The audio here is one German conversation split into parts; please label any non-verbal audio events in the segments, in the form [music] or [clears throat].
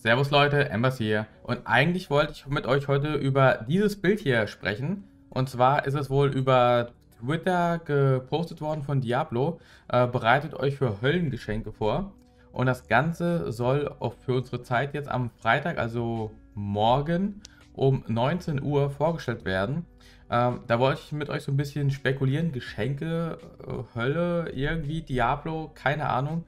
Servus Leute, Embers hier und eigentlich wollte ich mit euch heute über dieses Bild hier sprechen und zwar ist es wohl über Twitter gepostet worden von Diablo, äh, bereitet euch für Höllengeschenke vor und das Ganze soll auch für unsere Zeit jetzt am Freitag, also morgen um 19 Uhr vorgestellt werden. Ähm, da wollte ich mit euch so ein bisschen spekulieren, Geschenke, äh, Hölle, irgendwie Diablo, keine Ahnung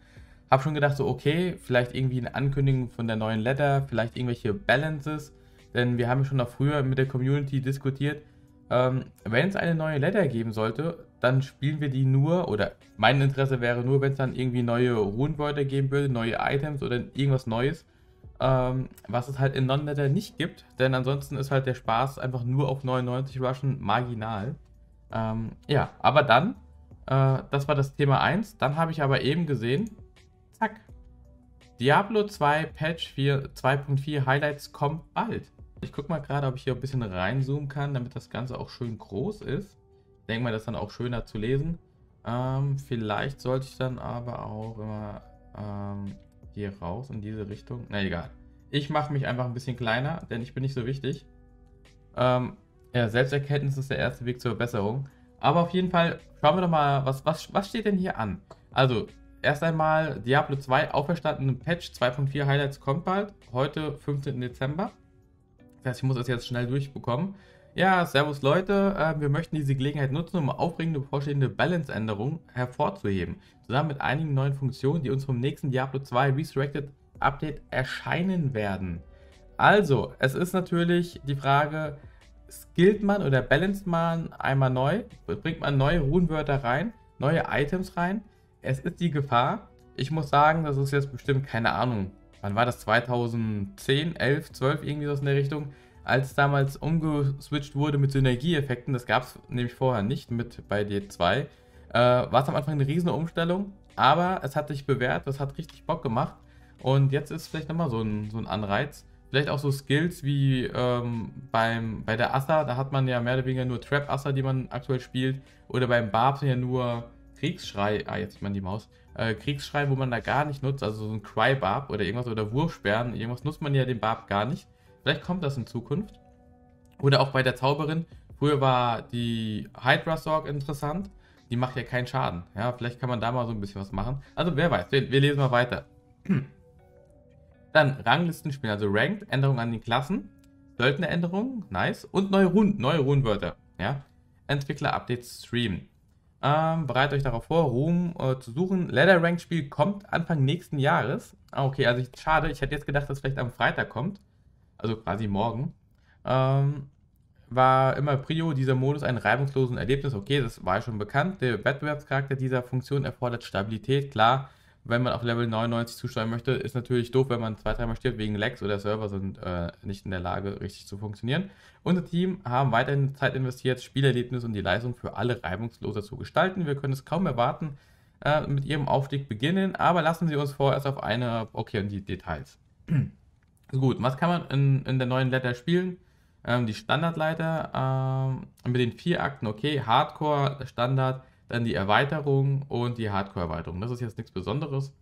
habe schon gedacht, so okay, vielleicht irgendwie eine Ankündigung von der neuen Letter, vielleicht irgendwelche Balances, denn wir haben schon noch früher mit der Community diskutiert, ähm, wenn es eine neue Letter geben sollte, dann spielen wir die nur, oder mein Interesse wäre nur, wenn es dann irgendwie neue Runenwörter geben würde, neue Items oder irgendwas Neues, ähm, was es halt in Non-Letter nicht gibt, denn ansonsten ist halt der Spaß einfach nur auf 99 Rushen marginal. Ähm, ja, aber dann, äh, das war das Thema 1, dann habe ich aber eben gesehen, Diablo 2 Patch 2.4 Highlights kommt bald. Ich gucke mal gerade, ob ich hier ein bisschen reinzoomen kann, damit das Ganze auch schön groß ist. Ich denke mal, das ist dann auch schöner zu lesen. Ähm, vielleicht sollte ich dann aber auch immer ähm, hier raus in diese Richtung. Na egal. Ich mache mich einfach ein bisschen kleiner, denn ich bin nicht so wichtig. Ähm, ja, Selbsterkenntnis ist der erste Weg zur Verbesserung. Aber auf jeden Fall schauen wir doch mal, was, was, was steht denn hier an? Also, Erst einmal Diablo 2 auferstandenen Patch 2.4 Highlights kommt bald. Heute, 15. Dezember. Das heißt, ich muss das jetzt schnell durchbekommen. Ja, servus Leute. Ähm, wir möchten diese Gelegenheit nutzen, um aufregende bevorstehende Balance-Änderungen hervorzuheben. Zusammen mit einigen neuen Funktionen, die uns vom nächsten Diablo 2 Resurrected Update erscheinen werden. Also, es ist natürlich die Frage, skillt man oder balanced man einmal neu? Bringt man neue Runenwörter rein, neue Items rein? es ist die Gefahr. Ich muss sagen, das ist jetzt bestimmt, keine Ahnung, wann war das? 2010, 11, 12, irgendwie so in der Richtung, als damals umgeswitcht wurde mit Synergieeffekten. Das gab es nämlich vorher nicht mit bei D2. Äh, war es am Anfang eine riesige Umstellung, aber es hat sich bewährt, das hat richtig Bock gemacht. Und jetzt ist vielleicht nochmal so ein, so ein Anreiz. Vielleicht auch so Skills wie ähm, beim, bei der Assa, da hat man ja mehr oder weniger nur Trap-Assa, die man aktuell spielt. Oder beim Barb sind ja nur Kriegsschrei, ah, jetzt sieht man die Maus, äh, Kriegsschrei, wo man da gar nicht nutzt, also so ein Cry-Barb oder irgendwas oder Wurfsperren, irgendwas nutzt man ja den Barb gar nicht. Vielleicht kommt das in Zukunft. Oder auch bei der Zauberin, früher war die Hydra-Sorg interessant, die macht ja keinen Schaden. Ja, vielleicht kann man da mal so ein bisschen was machen. Also wer weiß, wir, wir lesen mal weiter. [clears throat] Dann Ranglisten spielen, also Ranked, Änderung an den Klassen, Söldneränderung, nice, und neue Runden, neue Runenwörter, ja. Entwickler-Updates streamen. Ähm, bereitet euch darauf vor, Ruhm äh, zu suchen. Ladder Ranked Spiel kommt Anfang nächsten Jahres. Ah, okay, also ich, schade, ich hätte jetzt gedacht, dass es vielleicht am Freitag kommt. Also quasi morgen. Ähm, war immer Prio dieser Modus ein reibungslosen Erlebnis. Okay, das war schon bekannt. Der Wettbewerbscharakter dieser Funktion erfordert Stabilität, klar wenn man auf Level 99 zusteuern möchte, ist natürlich doof, wenn man zwei, dreimal stirbt wegen Lags oder Server sind äh, nicht in der Lage, richtig zu funktionieren. Unser Team haben weiterhin Zeit investiert, Spielerlebnis und die Leistung für alle reibungsloser zu gestalten. Wir können es kaum erwarten, äh, mit ihrem Aufstieg beginnen, aber lassen Sie uns vorerst auf eine, okay, und die Details. [clears throat] Gut, was kann man in, in der neuen Letter spielen? Ähm, die Standardleiter ähm, mit den vier Akten, okay, Hardcore, Standard, dann die Erweiterung und die Hardcore-Erweiterung. Das ist jetzt nichts Besonderes.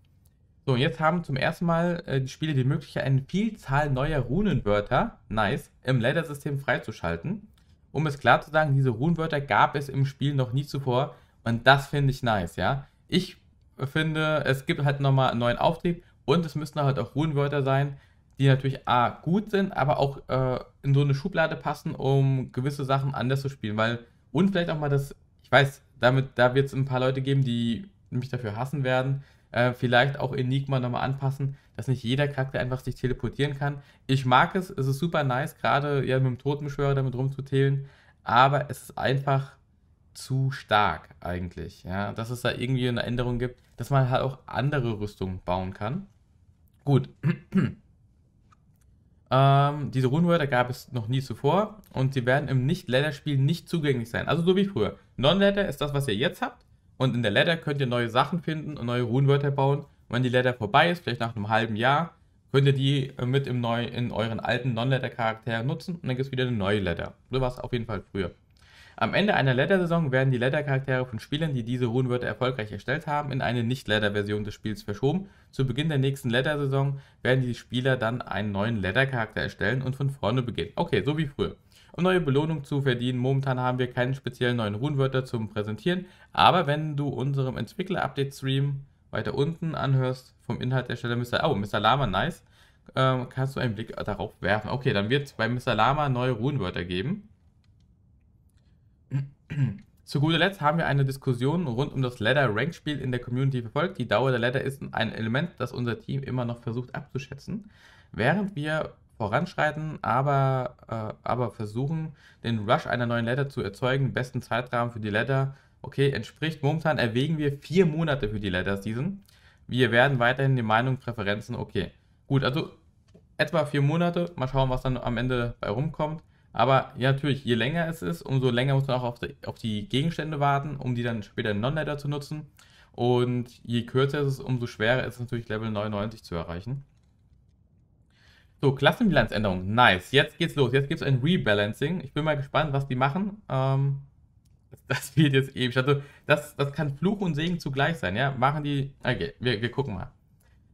So, jetzt haben zum ersten Mal äh, die Spiele die Möglichkeit, eine Vielzahl neuer Runenwörter, nice, im Ladder-System freizuschalten. Um es klar zu sagen, diese Runenwörter gab es im Spiel noch nie zuvor und das finde ich nice, ja. Ich finde, es gibt halt nochmal einen neuen Auftrieb und es müssen halt auch Runenwörter sein, die natürlich A, gut sind, aber auch äh, in so eine Schublade passen, um gewisse Sachen anders zu spielen, weil, und vielleicht auch mal das, ich weiß, damit, da wird es ein paar Leute geben, die mich dafür hassen werden. Äh, vielleicht auch Enigma nochmal anpassen, dass nicht jeder Charakter einfach sich teleportieren kann. Ich mag es, es ist super nice, gerade ja, mit dem Totenbeschwörer damit rumzutälen, aber es ist einfach zu stark eigentlich, ja, dass es da irgendwie eine Änderung gibt, dass man halt auch andere Rüstungen bauen kann. Gut, ähm, diese Runenwörter gab es noch nie zuvor und sie werden im Nicht-Ladder-Spiel nicht zugänglich sein. Also so wie früher. Non-Ladder ist das, was ihr jetzt habt und in der Ladder könnt ihr neue Sachen finden und neue Runenwörter bauen. Und wenn die Ladder vorbei ist, vielleicht nach einem halben Jahr, könnt ihr die äh, mit im neu in euren alten Non-Ladder-Charakter nutzen und dann gibt es wieder eine neue Ladder. So war es auf jeden Fall früher. Am Ende einer Ladder-Saison werden die Ladder-Charaktere von Spielern, die diese hohen erfolgreich erstellt haben, in eine Nicht-Ladder-Version des Spiels verschoben. Zu Beginn der nächsten Ladder-Saison werden die Spieler dann einen neuen Ladder-Charakter erstellen und von vorne beginnen. Okay, so wie früher. Um neue Belohnungen zu verdienen, momentan haben wir keinen speziellen neuen Runwörter zum Präsentieren, aber wenn du unserem Entwickler-Update-Stream weiter unten anhörst, vom Inhalt der Stelle Mr. Oh, Mr. Lama, nice, ähm, kannst du einen Blick darauf werfen. Okay, dann wird es bei Mr. Lama neue Runwörter geben. Zu guter Letzt haben wir eine Diskussion rund um das Ladder-Rank-Spiel in der Community verfolgt. Die Dauer der Ladder ist ein Element, das unser Team immer noch versucht abzuschätzen. Während wir voranschreiten, aber, äh, aber versuchen, den Rush einer neuen Ladder zu erzeugen, besten Zeitrahmen für die Ladder, okay, entspricht momentan, erwägen wir vier Monate für die Ladder-Season. Wir werden weiterhin die Meinung, Präferenzen, okay. Gut, also etwa vier Monate, mal schauen, was dann am Ende bei rumkommt. Aber ja, natürlich, je länger es ist, umso länger muss man auch auf die, auf die Gegenstände warten, um die dann später in Non-Ladder zu nutzen. Und je kürzer es ist, umso schwerer ist es natürlich, Level 99 zu erreichen. So, Klassenbilanzänderung. Nice. Jetzt geht's los. Jetzt gibt's ein Rebalancing. Ich bin mal gespannt, was die machen. Ähm, [laughs] das wird jetzt ewig. Also, das, das kann Fluch und Segen zugleich sein, ja? Machen die. Okay, wir, wir gucken mal.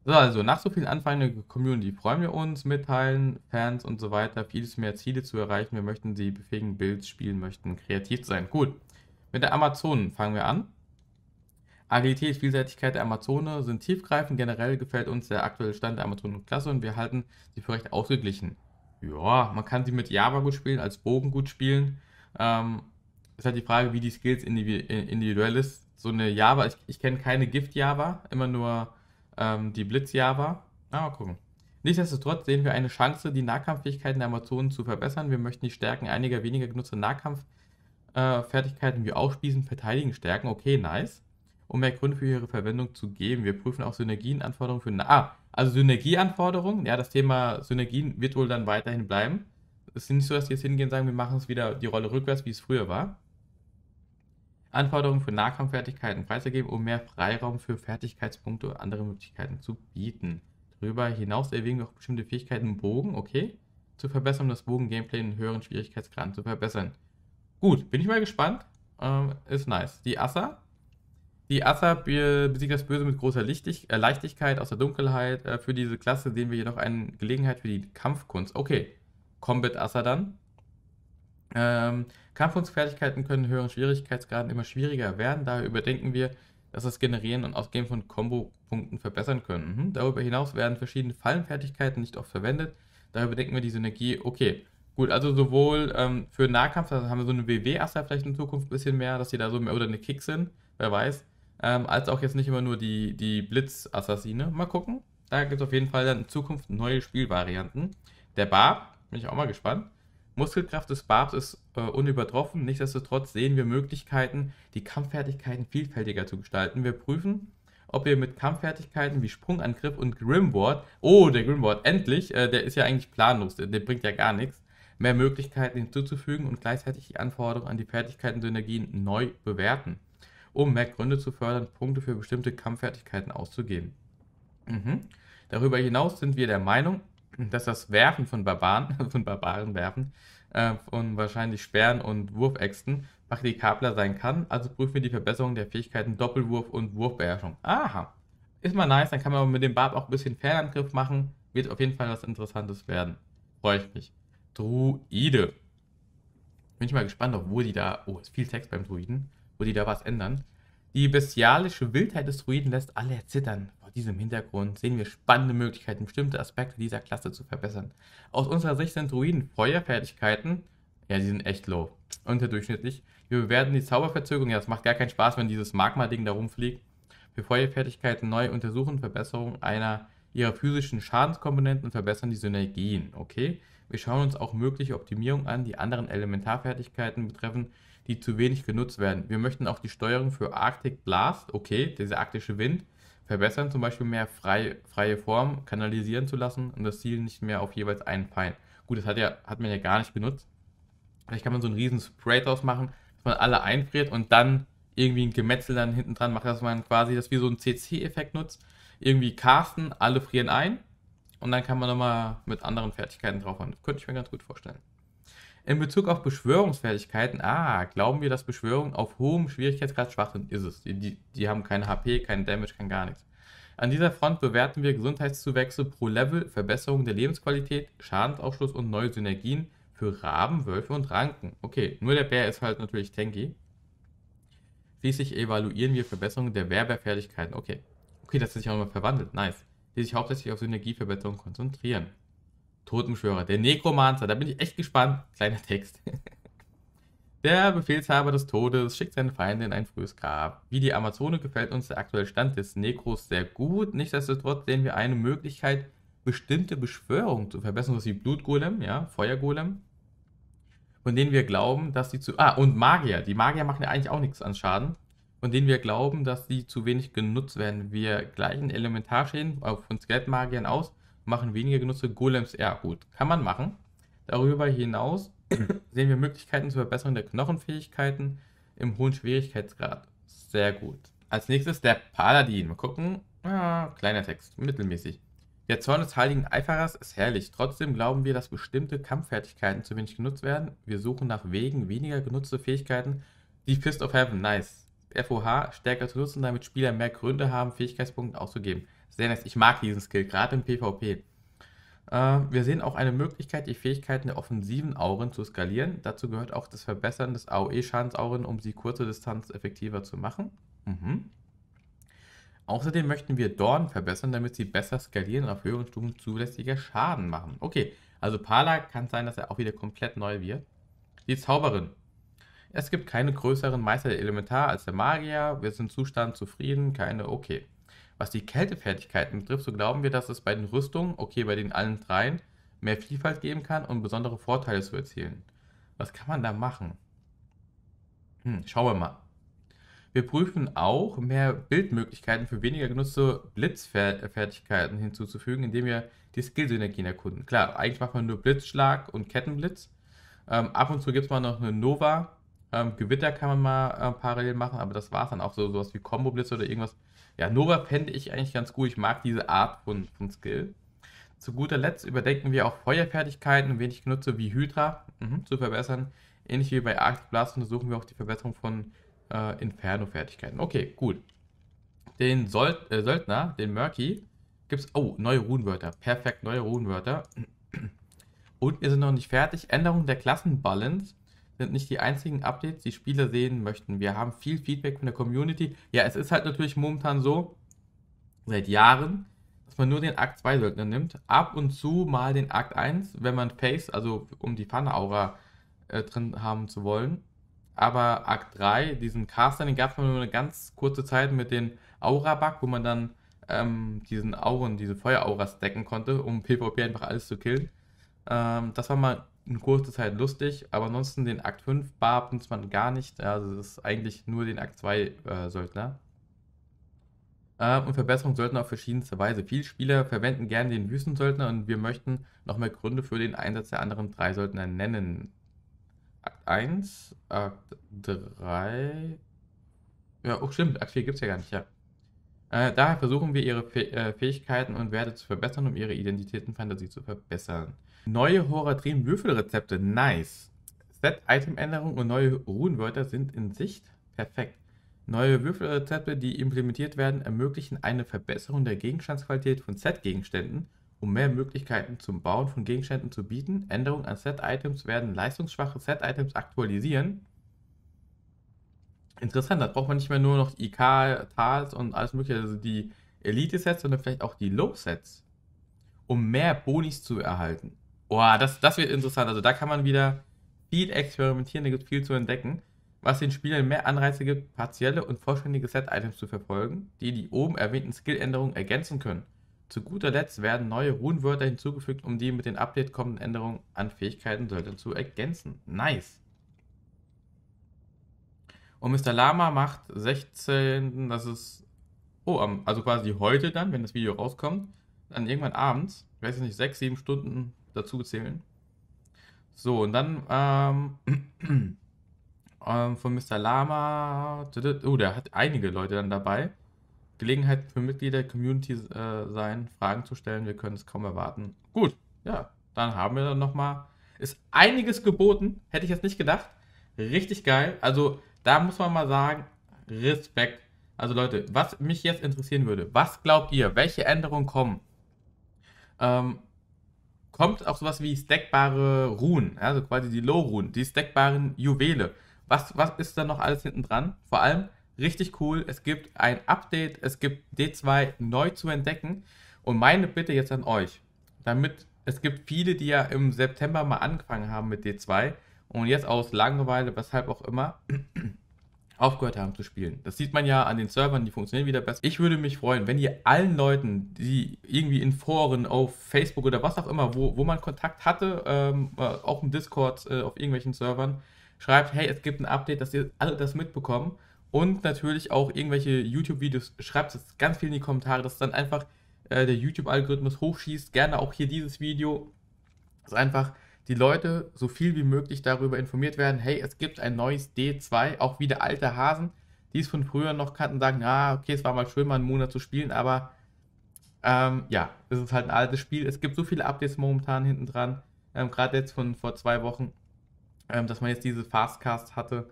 So, also nach so vielen Anfragen der Community freuen wir uns, mitteilen, Fans und so weiter, vieles mehr Ziele zu erreichen. Wir möchten sie befähigen, Builds spielen möchten, kreativ zu sein. Gut, mit der Amazone fangen wir an. Agilität, Vielseitigkeit der Amazone sind tiefgreifend. Generell gefällt uns der aktuelle Stand der Amazonen-Klasse und wir halten sie für recht ausgeglichen. Ja, man kann sie mit Java gut spielen, als Bogen gut spielen. Ähm, ist halt die Frage, wie die Skills individuell ist. So eine Java, ich, ich kenne keine Gift-Java, immer nur ähm, die Blitzjava. java Ah, gucken. Nichtsdestotrotz sehen wir eine Chance, die Nahkampffähigkeiten der Amazonen zu verbessern. Wir möchten die Stärken einiger weniger genutzter Nahkampffertigkeiten äh, wie Aufspießen, Verteidigen stärken. Okay, nice. Um mehr Gründe für ihre Verwendung zu geben. Wir prüfen auch Synergienanforderungen für. Na ah, also Synergieanforderungen. Ja, das Thema Synergien wird wohl dann weiterhin bleiben. Es ist nicht so, dass die jetzt hingehen und sagen, wir machen es wieder die Rolle rückwärts, wie es früher war. Anforderungen für Nahkampffertigkeiten freizugeben, um mehr Freiraum für Fertigkeitspunkte und andere Möglichkeiten zu bieten. Darüber hinaus erwägen wir auch bestimmte Fähigkeiten Bogen, okay, zu verbessern, um das Bogen-Gameplay in höheren Schwierigkeitsgraden zu verbessern. Gut, bin ich mal gespannt. Ähm, ist nice. Die Assa. Die Assa besiegt das Böse mit großer Lichtig äh, Leichtigkeit aus der Dunkelheit. Äh, für diese Klasse sehen wir jedoch eine Gelegenheit für die Kampfkunst. Okay, Combat Assa dann. Ähm, Kampfkunstfertigkeiten können höheren Schwierigkeitsgraden immer schwieriger werden. Daher überdenken wir, dass das Generieren und Ausgeben von Combo-Punkten verbessern können. Mhm. Darüber hinaus werden verschiedene Fallenfertigkeiten nicht oft verwendet. Daher überdenken wir die Synergie. Okay, gut, also sowohl ähm, für Nahkampf, da also haben wir so eine WW-Aster vielleicht in Zukunft ein bisschen mehr, dass die da so mehr oder eine Kick sind, wer weiß. Ähm, als auch jetzt nicht immer nur die, die Blitz-Assassine. Mal gucken. Da gibt es auf jeden Fall dann in Zukunft neue Spielvarianten. Der Bar, bin ich auch mal gespannt. Muskelkraft des Barbs ist äh, unübertroffen, nichtsdestotrotz sehen wir Möglichkeiten, die Kampffertigkeiten vielfältiger zu gestalten. Wir prüfen, ob wir mit Kampffertigkeiten wie Sprungangriff und Grimboard, oh, der Grimboard, endlich, äh, der ist ja eigentlich planlos, der, der bringt ja gar nichts, mehr Möglichkeiten hinzuzufügen und gleichzeitig die Anforderungen an die Fertigkeiten und Synergien neu bewerten, um mehr Gründe zu fördern, Punkte für bestimmte Kampffertigkeiten auszugeben. Mhm. Darüber hinaus sind wir der Meinung, dass das Werfen von Barbaren, [laughs] von Barbaren werfen, äh, von wahrscheinlich Sperren und Wurfäxten praktikabler sein kann. Also prüfen wir die Verbesserung der Fähigkeiten Doppelwurf und Wurfbeherrschung. Aha. Ist mal nice, dann kann man mit dem Barb auch ein bisschen Fernangriff machen. Wird auf jeden Fall was Interessantes werden. Freue ich mich. Druide. Bin ich mal gespannt, ob wo die da. Oh, ist viel Text beim Druiden. Wo die da was ändern. Die bestialische Wildheit des Druiden lässt alle erzittern. Vor diesem Hintergrund sehen wir spannende Möglichkeiten, bestimmte Aspekte dieser Klasse zu verbessern. Aus unserer Sicht sind Druiden Feuerfertigkeiten, ja, die sind echt low, unterdurchschnittlich. Wir bewerten die Zauberverzögerung, ja, das macht gar keinen Spaß, wenn dieses Magma-Ding da rumfliegt. Wir Feuerfertigkeiten neu untersuchen, Verbesserung einer ihrer physischen Schadenskomponenten und verbessern die Synergien, okay? Wir schauen uns auch mögliche Optimierungen an, die anderen Elementarfertigkeiten betreffen, die zu wenig genutzt werden. Wir möchten auch die Steuerung für Arctic Blast, okay, dieser arktische Wind, verbessern, zum Beispiel mehr frei, freie Form kanalisieren zu lassen und das Ziel nicht mehr auf jeweils einen Pfeil. Gut, das hat, ja, hat man ja gar nicht genutzt. Vielleicht kann man so einen riesen Spray draus machen, dass man alle einfriert und dann irgendwie ein Gemetzel dann hinten dran macht, dass man quasi das wie so einen CC-Effekt nutzt. Irgendwie casten, alle frieren ein und dann kann man nochmal mit anderen Fertigkeiten draufhauen. Das könnte ich mir ganz gut vorstellen. In Bezug auf Beschwörungsfertigkeiten, ah, glauben wir, dass Beschwörungen auf hohem Schwierigkeitsgrad schwach sind? Ist es. Die, die, die haben keine HP, keinen Damage, kein gar nichts. An dieser Front bewerten wir Gesundheitszuwächse pro Level, Verbesserung der Lebensqualität, Schadensausschluss und neue Synergien für Raben, Wölfe und Ranken. Okay, nur der Bär ist halt natürlich tanky. Schließlich evaluieren wir Verbesserungen der Werbefertigkeiten. Okay. Okay, dass er sich auch nochmal verwandelt. Nice die sich hauptsächlich auf Synergieverbesserung konzentrieren. Totenschwörer, der Necromancer, da bin ich echt gespannt. Kleiner Text. [laughs] der Befehlshaber des Todes schickt seine Feinde in ein frühes Grab. Wie die Amazone gefällt uns der aktuelle Stand des Nekros sehr gut. Nichtsdestotrotz sehen wir eine Möglichkeit, bestimmte Beschwörungen zu verbessern, so wie Blutgolem, ja, Feuergolem, von denen wir glauben, dass sie zu. Ah, und Magier. Die Magier machen ja eigentlich auch nichts an Schaden von denen wir glauben, dass sie zu wenig genutzt werden. Wir gleichen Elementarschäden von Skelettmagiern aus, machen weniger genutzte Golems eher gut. Kann man machen. Darüber hinaus [clears throat] sehen wir Möglichkeiten zur Verbesserung der Knochenfähigkeiten im hohen Schwierigkeitsgrad. Sehr gut. Als nächstes der Paladin. Mal gucken. Ja, ah, kleiner Text, mittelmäßig. Der Zorn des heiligen Eiferers ist herrlich. Trotzdem glauben wir, dass bestimmte Kampffertigkeiten zu wenig genutzt werden. Wir suchen nach Wegen weniger genutzte Fähigkeiten. Die Fist of Heaven, nice. FOH stärker zu nutzen, damit Spieler mehr Gründe haben, Fähigkeitspunkte auszugeben. Sehr nice. Ich mag diesen Skill, gerade im PvP. Ähm, wir sehen auch eine Möglichkeit, die Fähigkeiten der offensiven Auren zu skalieren. Dazu gehört auch das Verbessern des AOE-Schadensauren, um sie kurze Distanz effektiver zu machen. Mhm. Außerdem möchten wir Dorn verbessern, damit sie besser skalieren und auf höheren Stufen zulässiger Schaden machen. Okay, also Pala kann sein, dass er auch wieder komplett neu wird. Die Zauberin es gibt keine größeren Meister der Elementar als der Magier. Wir sind Zustand zufrieden, keine okay. Was die Kältefertigkeiten betrifft, so glauben wir, dass es bei den Rüstungen, okay, bei den allen dreien, mehr Vielfalt geben kann und besondere Vorteile zu erzielen. Was kann man da machen? Hm, schauen wir mal. Wir prüfen auch, mehr Bildmöglichkeiten für weniger genutzte Blitzfertigkeiten hinzuzufügen, indem wir die Skillsynergien erkunden. Klar, eigentlich macht man nur Blitzschlag und Kettenblitz. Ähm, ab und zu gibt es mal noch eine Nova, ähm, Gewitter kann man mal äh, parallel machen, aber das war es dann auch so, sowas wie combo Blitz oder irgendwas. Ja, Nova fände ich eigentlich ganz gut. Ich mag diese Art von, von Skill. Zu guter Letzt überdenken wir auch Feuerfertigkeiten und wenig Genutze wie Hydra mhm. zu verbessern. Ähnlich wie bei Arctic Blast untersuchen wir auch die Verbesserung von äh, Inferno-Fertigkeiten. Okay, gut. Den Sol äh, Söldner, den Murky, gibt es. Oh, neue Runenwörter. Perfekt, neue Runenwörter. Und wir sind noch nicht fertig. Änderung der Klassenbalance sind nicht die einzigen Updates, die Spieler sehen möchten. Wir haben viel Feedback von der Community. Ja, es ist halt natürlich momentan so, seit Jahren, dass man nur den Akt 2 Söldner nimmt. Ab und zu mal den Akt 1, wenn man Face, also um die Pfanne-Aura äh, drin haben zu wollen. Aber Akt 3, diesen Caster, den gab es nur eine ganz kurze Zeit mit den Aura-Bug, wo man dann ähm, diesen Auren, diese Feuer-Auras decken konnte, um PvP einfach alles zu killen. Ähm, das war mal in kurzer Zeit lustig, aber ansonsten den Akt 5 Bar benutzt man gar nicht. Also das ist eigentlich nur den Akt 2 äh, Söldner. Äh, und Verbesserungen sollten auf verschiedenste Weise. Viele Spieler verwenden gerne den Wüstensöldner und wir möchten noch mehr Gründe für den Einsatz der anderen drei Söldner nennen. Akt 1, Akt 3. Ja, auch oh, stimmt, Akt 4 gibt es ja gar nicht, ja. Äh, daher versuchen wir ihre Fäh äh, Fähigkeiten und Werte zu verbessern, um ihre Identitätenfantasie zu verbessern. Neue Horadrim-Würfelrezepte. Nice. Set-Item-Änderungen und neue Runenwörter sind in Sicht. Perfekt. Neue Würfelrezepte, die implementiert werden, ermöglichen eine Verbesserung der Gegenstandsqualität von Set-Gegenständen, um mehr Möglichkeiten zum Bauen von Gegenständen zu bieten. Änderungen an Set-Items werden leistungsschwache Set-Items aktualisieren. Interessant, da braucht man nicht mehr nur noch IK, Tals und alles mögliche, also die Elite-Sets, sondern vielleicht auch die Low-Sets, um mehr Bonis zu erhalten. Boah, das, das wird interessant. Also da kann man wieder viel experimentieren, da gibt es viel zu entdecken, was den Spielern mehr Anreize gibt, partielle und vollständige Set-Items zu verfolgen, die die oben erwähnten Skill-Änderungen ergänzen können. Zu guter Letzt werden neue Runenwörter hinzugefügt, um die mit den Update kommenden Änderungen an Fähigkeiten sollte zu ergänzen. Nice. Und Mr. Lama macht 16, das ist, oh, also quasi heute dann, wenn das Video rauskommt, dann irgendwann abends, ich weiß nicht, 6, 7 Stunden dazu zählen. So, und dann ähm, [clears throat] ähm, von Mr. Lama. Oh, der hat einige Leute dann dabei. Gelegenheit für Mitglieder der Community äh, sein, Fragen zu stellen. Wir können es kaum erwarten. Gut, ja, dann haben wir dann nochmal. Ist einiges geboten, hätte ich jetzt nicht gedacht. Richtig geil. Also, da muss man mal sagen, Respekt. Also, Leute, was mich jetzt interessieren würde, was glaubt ihr, welche Änderungen kommen? Ähm, kommt auch sowas wie stackbare Ruhen, also quasi die Low-Ruhen, die stackbaren Juwele. Was, was ist da noch alles hinten dran? Vor allem richtig cool, es gibt ein Update, es gibt D2 neu zu entdecken. Und meine Bitte jetzt an euch, damit es gibt viele, die ja im September mal angefangen haben mit D2 und jetzt aus Langeweile, weshalb auch immer, [clears throat] aufgehört haben zu spielen. Das sieht man ja an den Servern, die funktionieren wieder besser. Ich würde mich freuen, wenn ihr allen Leuten, die irgendwie in Foren, auf Facebook oder was auch immer, wo, wo man Kontakt hatte, ähm, äh, auch im Discord, äh, auf irgendwelchen Servern, schreibt, hey, es gibt ein Update, dass ihr alle das mitbekommen. Und natürlich auch irgendwelche YouTube-Videos, schreibt es ganz viel in die Kommentare, dass dann einfach äh, der YouTube-Algorithmus hochschießt. Gerne auch hier dieses Video. Das ist einfach die Leute so viel wie möglich darüber informiert werden, hey, es gibt ein neues D2, auch wieder alte Hasen, die es von früher noch kannten, sagen, na, okay, es war mal schön, mal einen Monat zu spielen, aber ähm, ja, es ist halt ein altes Spiel. Es gibt so viele Updates momentan hinten dran, ähm, gerade jetzt von vor zwei Wochen, ähm, dass man jetzt diese Fastcast hatte.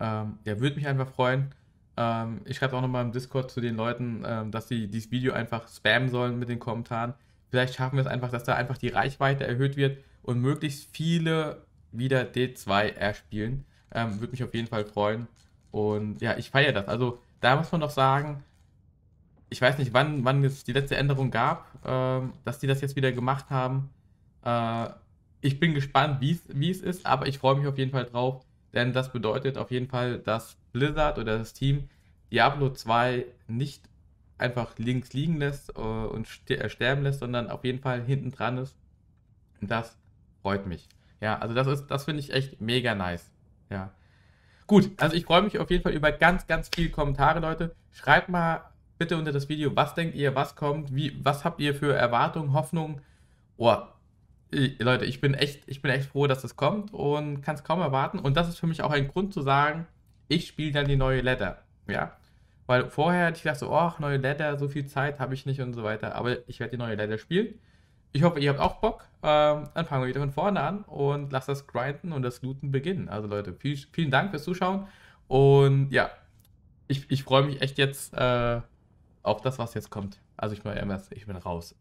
Ähm, ja, würde mich einfach freuen. Ähm, ich schreibe auch nochmal im Discord zu den Leuten, ähm, dass sie dieses Video einfach spammen sollen mit den Kommentaren. Vielleicht schaffen wir es einfach, dass da einfach die Reichweite erhöht wird und möglichst viele wieder D2 erspielen. Ähm, Würde mich auf jeden Fall freuen. Und ja, ich feiere das. Also da muss man doch sagen, ich weiß nicht, wann, wann es die letzte Änderung gab, ähm, dass die das jetzt wieder gemacht haben. Äh, ich bin gespannt, wie es ist, aber ich freue mich auf jeden Fall drauf, denn das bedeutet auf jeden Fall, dass Blizzard oder das Team Diablo 2 nicht einfach links liegen lässt äh, und äh, sterben lässt, sondern auf jeden Fall hinten dran ist. Und das freut mich. Ja, also das ist, das finde ich echt mega nice. Ja. Gut, also ich freue mich auf jeden Fall über ganz, ganz viele Kommentare, Leute. Schreibt mal bitte unter das Video, was denkt ihr, was kommt, wie, was habt ihr für Erwartungen, Hoffnungen? Oh, äh, Leute, ich bin echt, ich bin echt froh, dass das kommt und kann es kaum erwarten. Und das ist für mich auch ein Grund zu sagen, ich spiele dann die neue Letter. Ja. Weil vorher hatte ich gedacht so, oh, neue Letter, so viel Zeit habe ich nicht und so weiter. Aber ich werde die neue Letter spielen. Ich hoffe, ihr habt auch Bock. Ähm, dann fangen wir wieder von vorne an und lasst das Grinden und das Looten beginnen. Also Leute, viel, vielen Dank fürs Zuschauen. Und ja, ich, ich freue mich echt jetzt äh, auf das, was jetzt kommt. Also ich meine, ich bin raus.